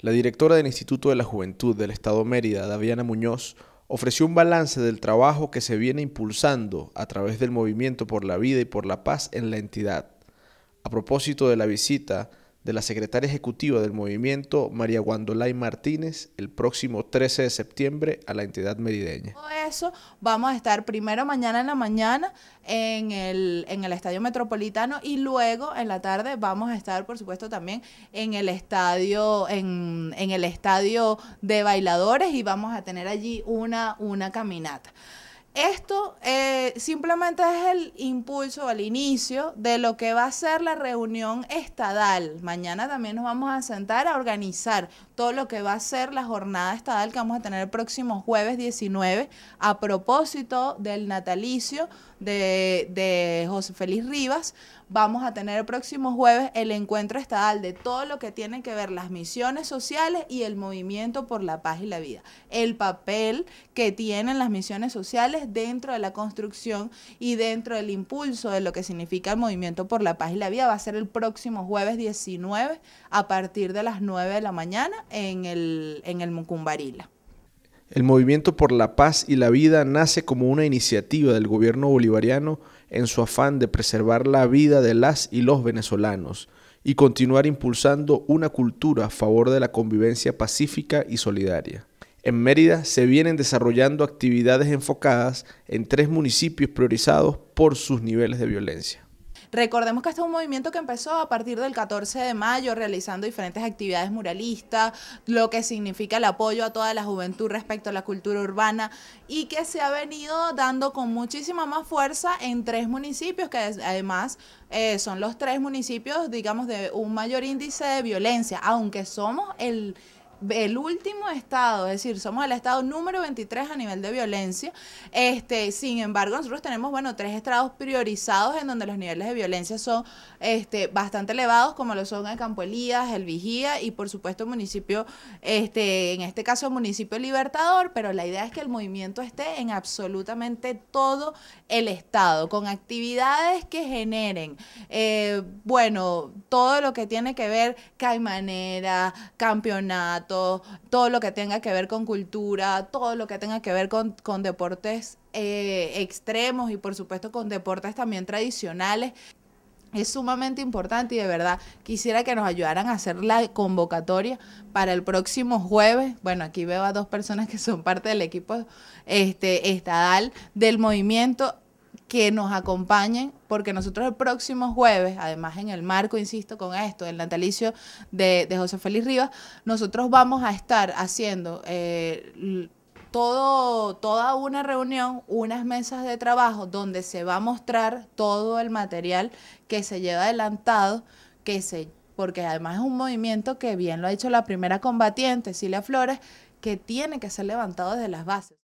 La directora del Instituto de la Juventud del Estado Mérida, Daviana Muñoz, ofreció un balance del trabajo que se viene impulsando a través del Movimiento por la Vida y por la Paz en la entidad. A propósito de la visita de la secretaria ejecutiva del movimiento, María Guandolay Martínez, el próximo 13 de septiembre a la entidad merideña. Todo eso, vamos a estar primero mañana en la mañana en el, en el Estadio Metropolitano y luego en la tarde vamos a estar, por supuesto, también en el estadio, en, en el estadio de bailadores y vamos a tener allí una, una caminata. Esto eh, simplemente es el impulso, el inicio de lo que va a ser la reunión estadal. Mañana también nos vamos a sentar a organizar todo lo que va a ser la jornada estadal que vamos a tener el próximo jueves 19 a propósito del natalicio de, de José Félix Rivas. Vamos a tener el próximo jueves el encuentro estadal de todo lo que tiene que ver las misiones sociales y el movimiento por la paz y la vida. El papel que tienen las misiones sociales dentro de la construcción y dentro del impulso de lo que significa el movimiento por la paz y la vida. Va a ser el próximo jueves 19 a partir de las 9 de la mañana en el, en el Mucumbarila. El movimiento por la paz y la vida nace como una iniciativa del gobierno bolivariano en su afán de preservar la vida de las y los venezolanos y continuar impulsando una cultura a favor de la convivencia pacífica y solidaria. En Mérida se vienen desarrollando actividades enfocadas en tres municipios priorizados por sus niveles de violencia. Recordemos que este es un movimiento que empezó a partir del 14 de mayo realizando diferentes actividades muralistas, lo que significa el apoyo a toda la juventud respecto a la cultura urbana y que se ha venido dando con muchísima más fuerza en tres municipios que además eh, son los tres municipios, digamos, de un mayor índice de violencia, aunque somos el el último estado, es decir, somos el estado número 23 a nivel de violencia. Este, sin embargo, nosotros tenemos, bueno, tres estados priorizados en donde los niveles de violencia son este, bastante elevados, como lo son el Campo Elías, el Vigía y por supuesto municipio, este, en este caso el municipio Libertador, pero la idea es que el movimiento esté en absolutamente todo el estado, con actividades que generen, eh, bueno, todo lo que tiene que ver caimanera, campeonato, todo lo que tenga que ver con cultura, todo lo que tenga que ver con, deportes eh, extremos y por supuesto con deportes también tradicionales. Es sumamente importante y de verdad quisiera que nos ayudaran a hacer la convocatoria para el próximo jueves. Bueno, aquí veo a dos personas que son parte del equipo este, estadal del movimiento que nos acompañen, porque nosotros el próximo jueves, además en el marco, insisto, con esto, el natalicio de, José Félix Rivas, nosotros vamos a estar haciendo eh, todo, toda una reunión, unas mesas de trabajo donde se va a mostrar todo el material que se lleva adelantado, que se porque además es un movimiento que bien lo ha dicho la primera combatiente, Cilia Flores, que tiene que ser levantado desde las bases.